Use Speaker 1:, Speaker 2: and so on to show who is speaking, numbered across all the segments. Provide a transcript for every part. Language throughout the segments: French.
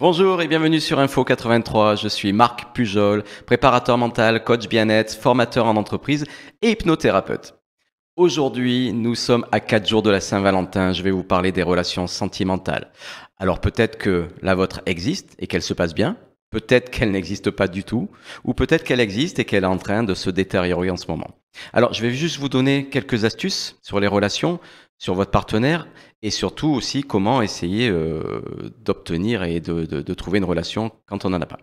Speaker 1: Bonjour et bienvenue sur Info 83. Je suis Marc Pujol, préparateur mental, coach bien-être, formateur en entreprise et hypnothérapeute. Aujourd'hui, nous sommes à 4 jours de la Saint-Valentin. Je vais vous parler des relations sentimentales. Alors peut-être que la vôtre existe et qu'elle se passe bien. Peut-être qu'elle n'existe pas du tout. Ou peut-être qu'elle existe et qu'elle est en train de se détériorer en ce moment. Alors je vais juste vous donner quelques astuces sur les relations sur votre partenaire et surtout aussi comment essayer euh, d'obtenir et de, de, trouver une relation quand on n'en a pas.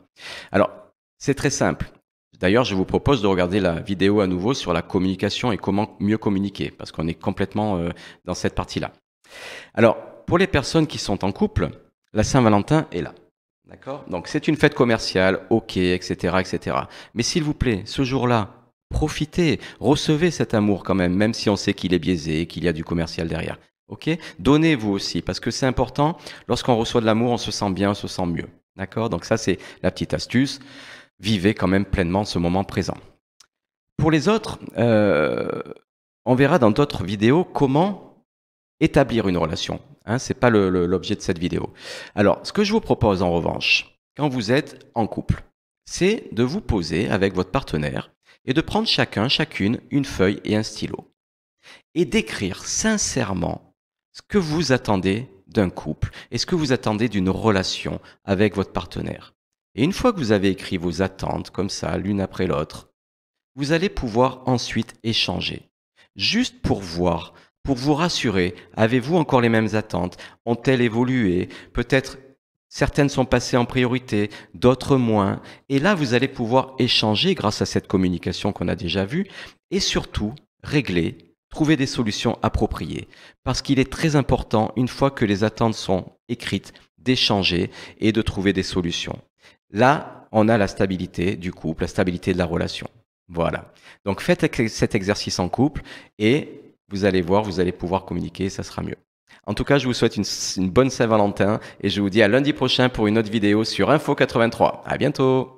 Speaker 1: Alors, c'est très simple. D'ailleurs, je vous propose de regarder la vidéo à nouveau sur la communication et comment mieux communiquer, parce qu'on est complètement euh, dans cette partie-là. Alors, pour les personnes qui sont en couple, la Saint-Valentin est là. D'accord Donc, c'est une fête commerciale, ok, etc., etc. Mais s'il vous plaît, ce jour-là, Profitez, recevez cet amour quand même, même si on sait qu'il est biaisé, qu'il y a du commercial derrière. Ok Donnez-vous aussi, parce que c'est important. Lorsqu'on reçoit de l'amour, on se sent bien, on se sent mieux. D'accord Donc ça, c'est la petite astuce. Vivez quand même pleinement ce moment présent. Pour les autres, euh, on verra dans d'autres vidéos comment établir une relation. Hein. ce n'est pas l'objet de cette vidéo. Alors, ce que je vous propose en revanche, quand vous êtes en couple, c'est de vous poser avec votre partenaire et de prendre chacun, chacune, une feuille et un stylo. Et d'écrire sincèrement ce que vous attendez d'un couple et ce que vous attendez d'une relation avec votre partenaire. Et une fois que vous avez écrit vos attentes comme ça, l'une après l'autre, vous allez pouvoir ensuite échanger. Juste pour voir, pour vous rassurer, avez-vous encore les mêmes attentes Ont-elles évolué Peut-être Certaines sont passées en priorité, d'autres moins. Et là, vous allez pouvoir échanger grâce à cette communication qu'on a déjà vue et surtout régler, trouver des solutions appropriées. Parce qu'il est très important, une fois que les attentes sont écrites, d'échanger et de trouver des solutions. Là, on a la stabilité du couple, la stabilité de la relation. Voilà. Donc faites cet exercice en couple et vous allez voir, vous allez pouvoir communiquer, ça sera mieux. En tout cas, je vous souhaite une, bonne Saint-Valentin et je vous dis à lundi prochain pour une autre vidéo sur Info 83. À bientôt!